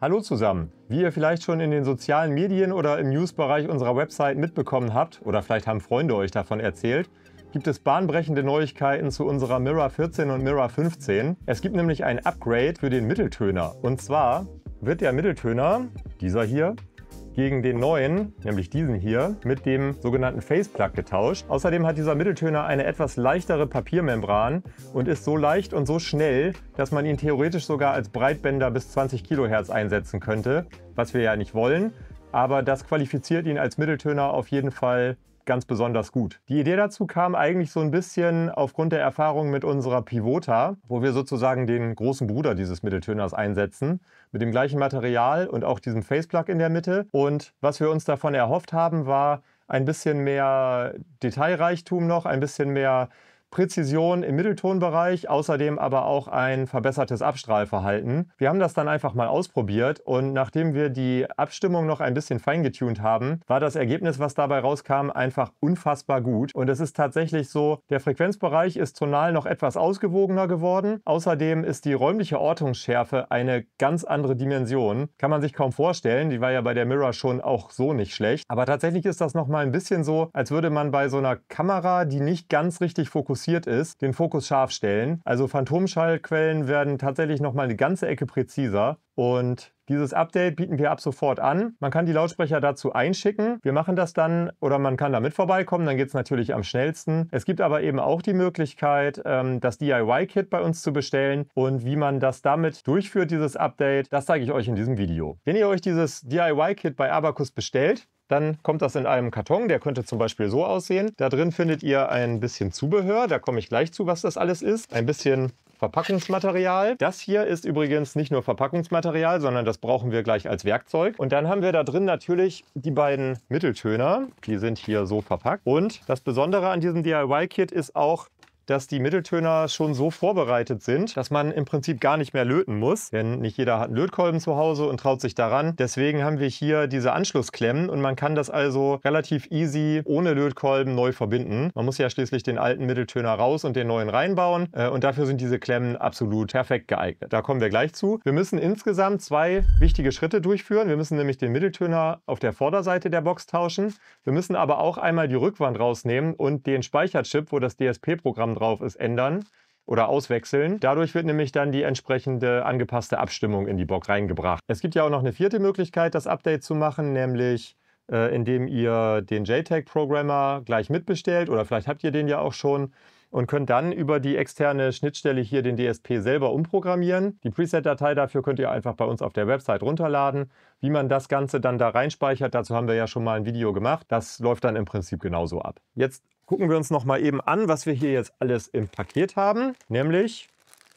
Hallo zusammen. Wie ihr vielleicht schon in den sozialen Medien oder im Newsbereich unserer Website mitbekommen habt, oder vielleicht haben Freunde euch davon erzählt, gibt es bahnbrechende Neuigkeiten zu unserer Mirror 14 und Mirror 15. Es gibt nämlich ein Upgrade für den Mitteltöner. Und zwar wird der Mitteltöner, dieser hier, gegen den neuen, nämlich diesen hier, mit dem sogenannten Faceplug getauscht. Außerdem hat dieser Mitteltöner eine etwas leichtere Papiermembran und ist so leicht und so schnell, dass man ihn theoretisch sogar als Breitbänder bis 20 kHz einsetzen könnte, was wir ja nicht wollen. Aber das qualifiziert ihn als Mitteltöner auf jeden Fall ganz besonders gut. Die Idee dazu kam eigentlich so ein bisschen aufgrund der Erfahrung mit unserer Pivota, wo wir sozusagen den großen Bruder dieses Mitteltöners einsetzen, mit dem gleichen Material und auch diesem Faceplug in der Mitte. Und was wir uns davon erhofft haben, war ein bisschen mehr Detailreichtum noch, ein bisschen mehr Präzision im Mitteltonbereich, außerdem aber auch ein verbessertes Abstrahlverhalten. Wir haben das dann einfach mal ausprobiert und nachdem wir die Abstimmung noch ein bisschen feingetunt haben, war das Ergebnis, was dabei rauskam, einfach unfassbar gut. Und es ist tatsächlich so, der Frequenzbereich ist tonal noch etwas ausgewogener geworden. Außerdem ist die räumliche Ortungsschärfe eine ganz andere Dimension. Kann man sich kaum vorstellen, die war ja bei der Mirror schon auch so nicht schlecht. Aber tatsächlich ist das nochmal ein bisschen so, als würde man bei so einer Kamera, die nicht ganz richtig fokussiert fokussiert ist, den Fokus scharf stellen. Also Phantomschallquellen werden tatsächlich noch mal eine ganze Ecke präziser und dieses Update bieten wir ab sofort an. Man kann die Lautsprecher dazu einschicken. Wir machen das dann oder man kann damit vorbeikommen, dann geht es natürlich am schnellsten. Es gibt aber eben auch die Möglichkeit, ähm, das DIY-Kit bei uns zu bestellen und wie man das damit durchführt, dieses Update, das zeige ich euch in diesem Video. Wenn ihr euch dieses DIY-Kit bei Abacus bestellt, dann kommt das in einem Karton. Der könnte zum Beispiel so aussehen. Da drin findet ihr ein bisschen Zubehör. Da komme ich gleich zu, was das alles ist. Ein bisschen Verpackungsmaterial. Das hier ist übrigens nicht nur Verpackungsmaterial, sondern das brauchen wir gleich als Werkzeug. Und dann haben wir da drin natürlich die beiden Mitteltöner. Die sind hier so verpackt. Und das Besondere an diesem DIY-Kit ist auch, dass die Mitteltöner schon so vorbereitet sind, dass man im Prinzip gar nicht mehr löten muss. Denn nicht jeder hat einen Lötkolben zu Hause und traut sich daran. Deswegen haben wir hier diese Anschlussklemmen und man kann das also relativ easy ohne Lötkolben neu verbinden. Man muss ja schließlich den alten Mitteltöner raus und den neuen reinbauen. Äh, und dafür sind diese Klemmen absolut perfekt geeignet. Da kommen wir gleich zu. Wir müssen insgesamt zwei wichtige Schritte durchführen. Wir müssen nämlich den Mitteltöner auf der Vorderseite der Box tauschen. Wir müssen aber auch einmal die Rückwand rausnehmen und den Speicherchip, wo das DSP-Programm drauf ist, ändern oder auswechseln. Dadurch wird nämlich dann die entsprechende angepasste Abstimmung in die Box reingebracht. Es gibt ja auch noch eine vierte Möglichkeit, das Update zu machen, nämlich äh, indem ihr den JTAG-Programmer gleich mitbestellt oder vielleicht habt ihr den ja auch schon und könnt dann über die externe Schnittstelle hier den DSP selber umprogrammieren. Die Preset-Datei dafür könnt ihr einfach bei uns auf der Website runterladen. Wie man das Ganze dann da reinspeichert, dazu haben wir ja schon mal ein Video gemacht. Das läuft dann im Prinzip genauso ab. Jetzt gucken wir uns noch mal eben an, was wir hier jetzt alles im Paket haben, nämlich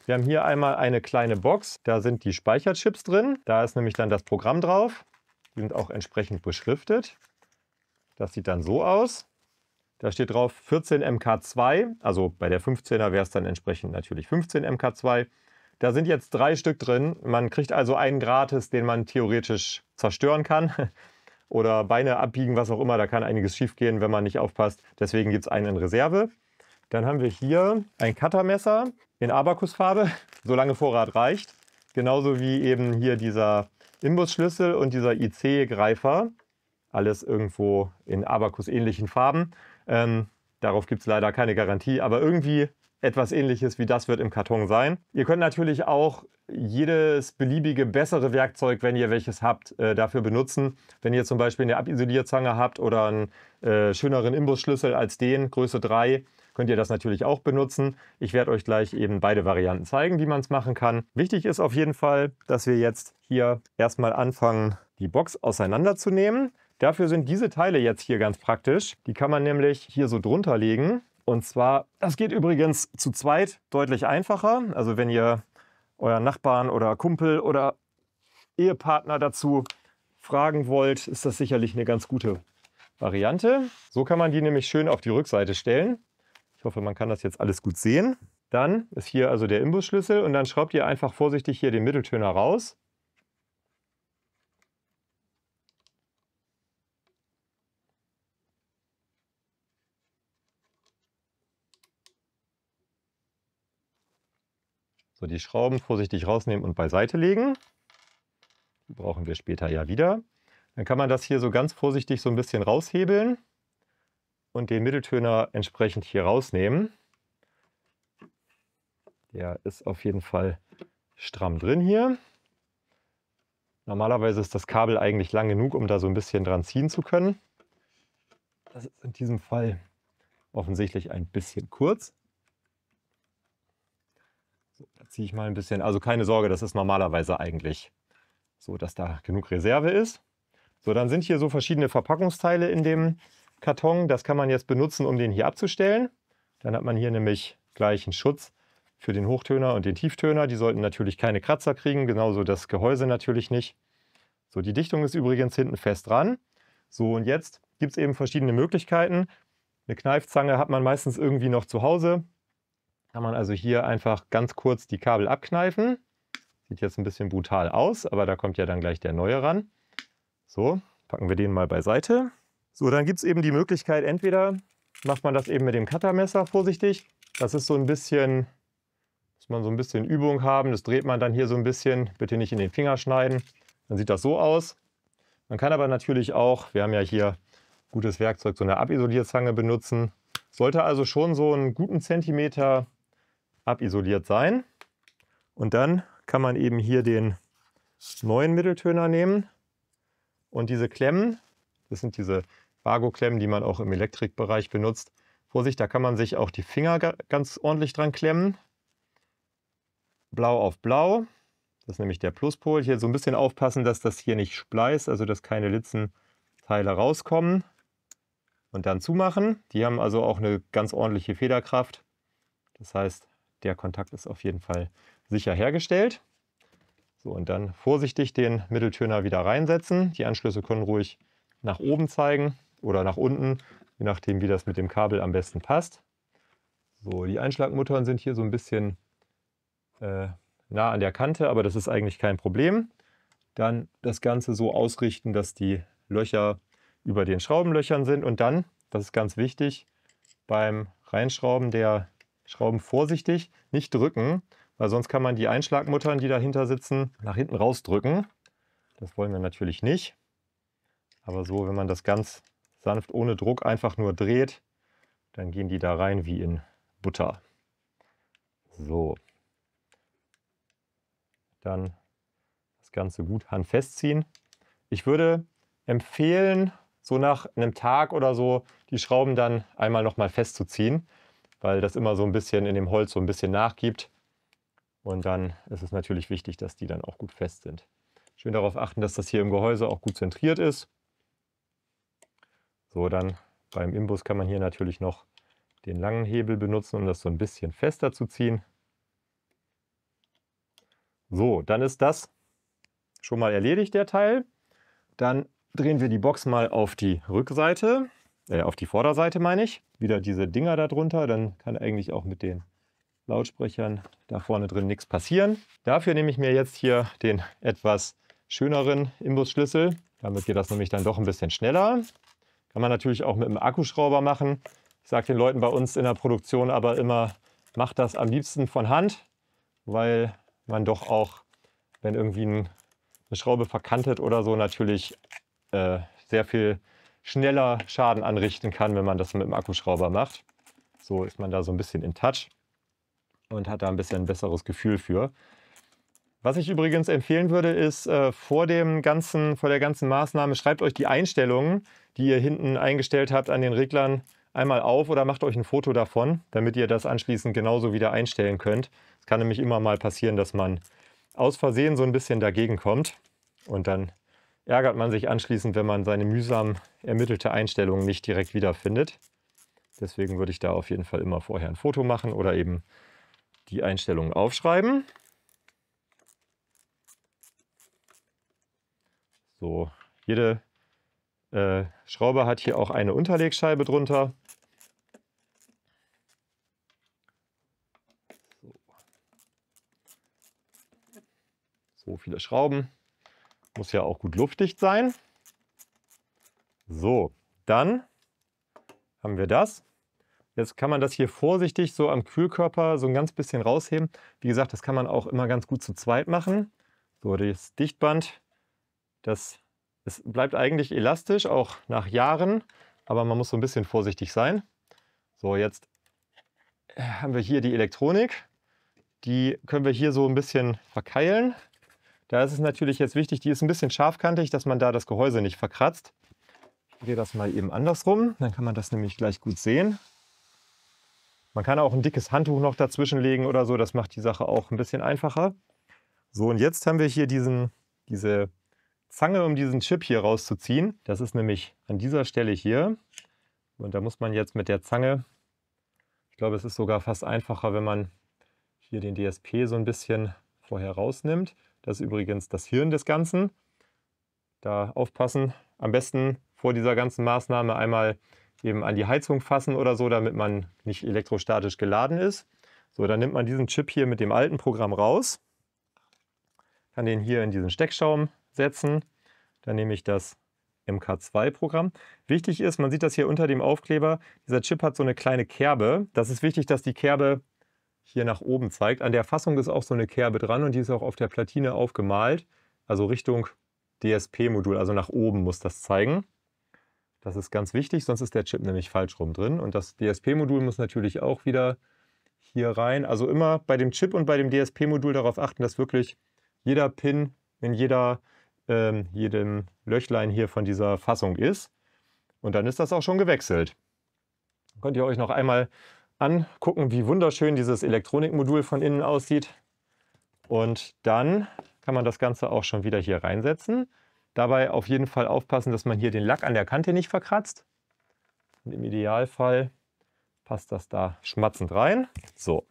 wir haben hier einmal eine kleine Box, da sind die Speicherchips drin, da ist nämlich dann das Programm drauf, die sind auch entsprechend beschriftet. Das sieht dann so aus. Da steht drauf 14 MK2, also bei der 15er wäre es dann entsprechend natürlich 15 MK2. Da sind jetzt drei Stück drin. Man kriegt also einen gratis, den man theoretisch zerstören kann oder Beine abbiegen, was auch immer. Da kann einiges schiefgehen, wenn man nicht aufpasst. Deswegen gibt es einen in Reserve. Dann haben wir hier ein Cuttermesser in Abakusfarbe, solange Vorrat reicht. Genauso wie eben hier dieser Imbusschlüssel und dieser IC-Greifer. Alles irgendwo in Abakus-ähnlichen Farben. Ähm, darauf gibt es leider keine Garantie, aber irgendwie etwas ähnliches wie das wird im Karton sein. Ihr könnt natürlich auch jedes beliebige bessere Werkzeug, wenn ihr welches habt, äh, dafür benutzen. Wenn ihr zum Beispiel eine Abisolierzange habt oder einen äh, schöneren Imbusschlüssel als den, Größe 3, könnt ihr das natürlich auch benutzen. Ich werde euch gleich eben beide Varianten zeigen, wie man es machen kann. Wichtig ist auf jeden Fall, dass wir jetzt hier erstmal anfangen, die Box auseinanderzunehmen. Dafür sind diese Teile jetzt hier ganz praktisch. Die kann man nämlich hier so drunter legen. Und zwar, das geht übrigens zu zweit deutlich einfacher. Also wenn ihr euren Nachbarn oder Kumpel oder Ehepartner dazu fragen wollt, ist das sicherlich eine ganz gute Variante. So kann man die nämlich schön auf die Rückseite stellen. Ich hoffe, man kann das jetzt alles gut sehen. Dann ist hier also der Imbusschlüssel und dann schraubt ihr einfach vorsichtig hier den Mitteltöner raus. So, die Schrauben vorsichtig rausnehmen und beiseite legen. Die brauchen wir später ja wieder. Dann kann man das hier so ganz vorsichtig so ein bisschen raushebeln und den Mitteltöner entsprechend hier rausnehmen. Der ist auf jeden Fall stramm drin hier. Normalerweise ist das Kabel eigentlich lang genug, um da so ein bisschen dran ziehen zu können. Das ist in diesem Fall offensichtlich ein bisschen kurz ziehe ich mal ein bisschen. Also keine Sorge, das ist normalerweise eigentlich so, dass da genug Reserve ist. So, dann sind hier so verschiedene Verpackungsteile in dem Karton. Das kann man jetzt benutzen, um den hier abzustellen. Dann hat man hier nämlich gleich einen Schutz für den Hochtöner und den Tieftöner. Die sollten natürlich keine Kratzer kriegen, genauso das Gehäuse natürlich nicht. So, die Dichtung ist übrigens hinten fest dran. So, und jetzt gibt es eben verschiedene Möglichkeiten. Eine Kneifzange hat man meistens irgendwie noch zu Hause. Kann man also hier einfach ganz kurz die Kabel abkneifen. Sieht jetzt ein bisschen brutal aus, aber da kommt ja dann gleich der neue ran. So, packen wir den mal beiseite. So, dann gibt es eben die Möglichkeit, entweder macht man das eben mit dem Cuttermesser vorsichtig. Das ist so ein bisschen, muss man so ein bisschen Übung haben. Das dreht man dann hier so ein bisschen, bitte nicht in den Finger schneiden. Dann sieht das so aus. Man kann aber natürlich auch, wir haben ja hier gutes Werkzeug, so eine Abisolierzange benutzen. Sollte also schon so einen guten Zentimeter abisoliert sein. Und dann kann man eben hier den neuen Mitteltöner nehmen und diese Klemmen, das sind diese Vago-Klemmen, die man auch im Elektrikbereich benutzt. Vorsicht, da kann man sich auch die Finger ganz ordentlich dran klemmen. Blau auf blau, das ist nämlich der Pluspol. Hier so ein bisschen aufpassen, dass das hier nicht spleißt, also dass keine Litzenteile rauskommen. Und dann zumachen. Die haben also auch eine ganz ordentliche Federkraft. Das heißt, der Kontakt ist auf jeden Fall sicher hergestellt. So, und dann vorsichtig den Mitteltöner wieder reinsetzen. Die Anschlüsse können ruhig nach oben zeigen oder nach unten, je nachdem, wie das mit dem Kabel am besten passt. So, die Einschlagmuttern sind hier so ein bisschen äh, nah an der Kante, aber das ist eigentlich kein Problem. Dann das Ganze so ausrichten, dass die Löcher über den Schraubenlöchern sind und dann, das ist ganz wichtig, beim Reinschrauben der Schrauben vorsichtig, nicht drücken, weil sonst kann man die Einschlagmuttern, die dahinter sitzen, nach hinten rausdrücken. Das wollen wir natürlich nicht. Aber so, wenn man das ganz sanft ohne Druck einfach nur dreht, dann gehen die da rein wie in Butter. So. Dann das Ganze gut handfest ziehen. Ich würde empfehlen, so nach einem Tag oder so die Schrauben dann einmal nochmal festzuziehen, weil das immer so ein bisschen in dem Holz so ein bisschen nachgibt. Und dann ist es natürlich wichtig, dass die dann auch gut fest sind. Schön darauf achten, dass das hier im Gehäuse auch gut zentriert ist. So, dann beim Imbus kann man hier natürlich noch den langen Hebel benutzen, um das so ein bisschen fester zu ziehen. So, dann ist das schon mal erledigt, der Teil. Dann drehen wir die Box mal auf die Rückseite, äh, auf die Vorderseite meine ich wieder diese Dinger darunter. Dann kann eigentlich auch mit den Lautsprechern da vorne drin nichts passieren. Dafür nehme ich mir jetzt hier den etwas schöneren Imbusschlüssel. Damit geht das nämlich dann doch ein bisschen schneller. Kann man natürlich auch mit einem Akkuschrauber machen. Ich sage den Leuten bei uns in der Produktion aber immer, macht das am liebsten von Hand, weil man doch auch, wenn irgendwie eine Schraube verkantet oder so, natürlich äh, sehr viel schneller Schaden anrichten kann, wenn man das mit dem Akkuschrauber macht. So ist man da so ein bisschen in Touch und hat da ein bisschen ein besseres Gefühl für. Was ich übrigens empfehlen würde, ist äh, vor, dem ganzen, vor der ganzen Maßnahme, schreibt euch die Einstellungen, die ihr hinten eingestellt habt an den Reglern, einmal auf oder macht euch ein Foto davon, damit ihr das anschließend genauso wieder einstellen könnt. Es kann nämlich immer mal passieren, dass man aus Versehen so ein bisschen dagegen kommt und dann ärgert man sich anschließend, wenn man seine mühsam ermittelte Einstellung nicht direkt wiederfindet. Deswegen würde ich da auf jeden Fall immer vorher ein Foto machen oder eben die Einstellungen aufschreiben. So, jede äh, Schraube hat hier auch eine Unterlegscheibe drunter. So, so viele Schrauben. Muss ja auch gut luftdicht sein. So, dann haben wir das. Jetzt kann man das hier vorsichtig so am Kühlkörper so ein ganz bisschen rausheben. Wie gesagt, das kann man auch immer ganz gut zu zweit machen. So, das Dichtband, das, das bleibt eigentlich elastisch, auch nach Jahren, aber man muss so ein bisschen vorsichtig sein. So, jetzt äh, haben wir hier die Elektronik. Die können wir hier so ein bisschen verkeilen. Da ist es natürlich jetzt wichtig, die ist ein bisschen scharfkantig, dass man da das Gehäuse nicht verkratzt. Ich drehe das mal eben andersrum, dann kann man das nämlich gleich gut sehen. Man kann auch ein dickes Handtuch noch dazwischen legen oder so, das macht die Sache auch ein bisschen einfacher. So, und jetzt haben wir hier diesen, diese Zange, um diesen Chip hier rauszuziehen. Das ist nämlich an dieser Stelle hier. Und da muss man jetzt mit der Zange, ich glaube, es ist sogar fast einfacher, wenn man hier den DSP so ein bisschen vorher rausnimmt. Das ist übrigens das Hirn des Ganzen. Da aufpassen. Am besten vor dieser ganzen Maßnahme einmal eben an die Heizung fassen oder so, damit man nicht elektrostatisch geladen ist. So, dann nimmt man diesen Chip hier mit dem alten Programm raus, kann den hier in diesen Steckschaum setzen. Dann nehme ich das MK2-Programm. Wichtig ist, man sieht das hier unter dem Aufkleber, dieser Chip hat so eine kleine Kerbe. Das ist wichtig, dass die Kerbe hier nach oben zeigt. An der Fassung ist auch so eine Kerbe dran und die ist auch auf der Platine aufgemalt, also Richtung DSP-Modul, also nach oben muss das zeigen. Das ist ganz wichtig, sonst ist der Chip nämlich falsch rum drin. Und das DSP-Modul muss natürlich auch wieder hier rein. Also immer bei dem Chip und bei dem DSP-Modul darauf achten, dass wirklich jeder Pin in jeder, ähm, jedem Löchlein hier von dieser Fassung ist. Und dann ist das auch schon gewechselt. Könnt ihr euch noch einmal an, gucken, wie wunderschön dieses Elektronikmodul von innen aussieht. Und dann kann man das Ganze auch schon wieder hier reinsetzen. Dabei auf jeden Fall aufpassen, dass man hier den Lack an der Kante nicht verkratzt. Und Im Idealfall passt das da schmatzend rein. So,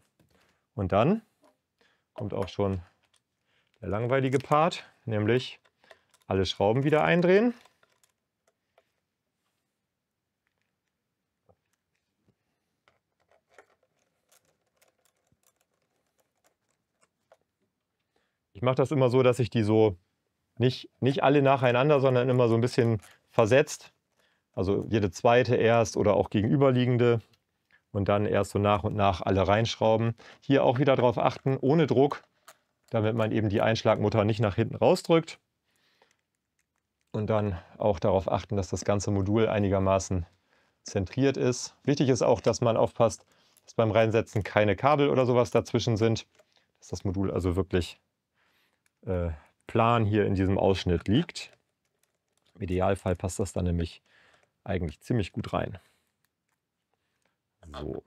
und dann kommt auch schon der langweilige Part, nämlich alle Schrauben wieder eindrehen. Ich mache das immer so, dass ich die so nicht, nicht alle nacheinander, sondern immer so ein bisschen versetzt. Also jede zweite erst oder auch gegenüberliegende und dann erst so nach und nach alle reinschrauben. Hier auch wieder darauf achten, ohne Druck, damit man eben die Einschlagmutter nicht nach hinten rausdrückt. Und dann auch darauf achten, dass das ganze Modul einigermaßen zentriert ist. Wichtig ist auch, dass man aufpasst, dass beim Reinsetzen keine Kabel oder sowas dazwischen sind, dass das Modul also wirklich äh, Plan hier in diesem Ausschnitt liegt. Im Idealfall passt das dann nämlich eigentlich ziemlich gut rein. So.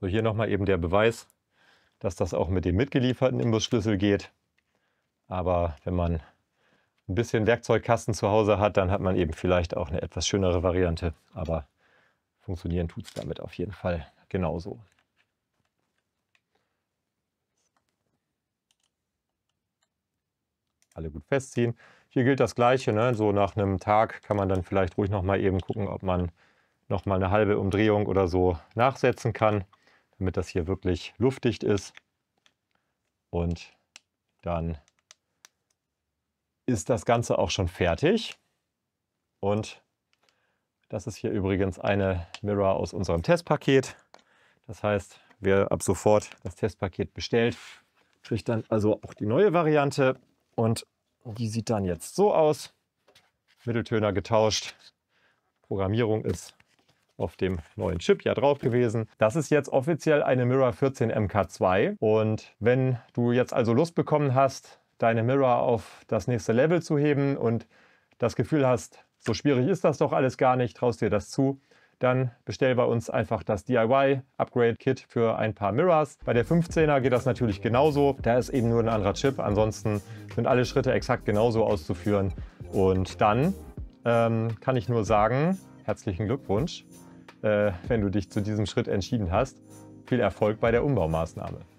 So, hier nochmal eben der Beweis, dass das auch mit dem mitgelieferten Imbusschlüssel geht. Aber wenn man ein bisschen Werkzeugkasten zu Hause hat, dann hat man eben vielleicht auch eine etwas schönere Variante. Aber funktionieren tut es damit auf jeden Fall genauso. Alle gut festziehen. Hier gilt das Gleiche. Ne? So nach einem Tag kann man dann vielleicht ruhig noch mal eben gucken, ob man noch mal eine halbe Umdrehung oder so nachsetzen kann, damit das hier wirklich luftdicht ist. Und dann ist das Ganze auch schon fertig. Und das ist hier übrigens eine Mirror aus unserem Testpaket. Das heißt, wer ab sofort das Testpaket bestellt, kriegt dann also auch die neue Variante. Und die sieht dann jetzt so aus. Mitteltöner getauscht. Programmierung ist auf dem neuen Chip ja drauf gewesen. Das ist jetzt offiziell eine Mirror 14 MK2. Und wenn du jetzt also Lust bekommen hast, deine Mirror auf das nächste Level zu heben und das Gefühl hast, so schwierig ist das doch alles gar nicht, traust dir das zu, dann bestell bei uns einfach das DIY Upgrade Kit für ein paar Mirrors. Bei der 15er geht das natürlich genauso. Da ist eben nur ein anderer Chip. Ansonsten sind alle Schritte exakt genauso auszuführen. Und dann ähm, kann ich nur sagen, herzlichen Glückwunsch, äh, wenn du dich zu diesem Schritt entschieden hast. Viel Erfolg bei der Umbaumaßnahme.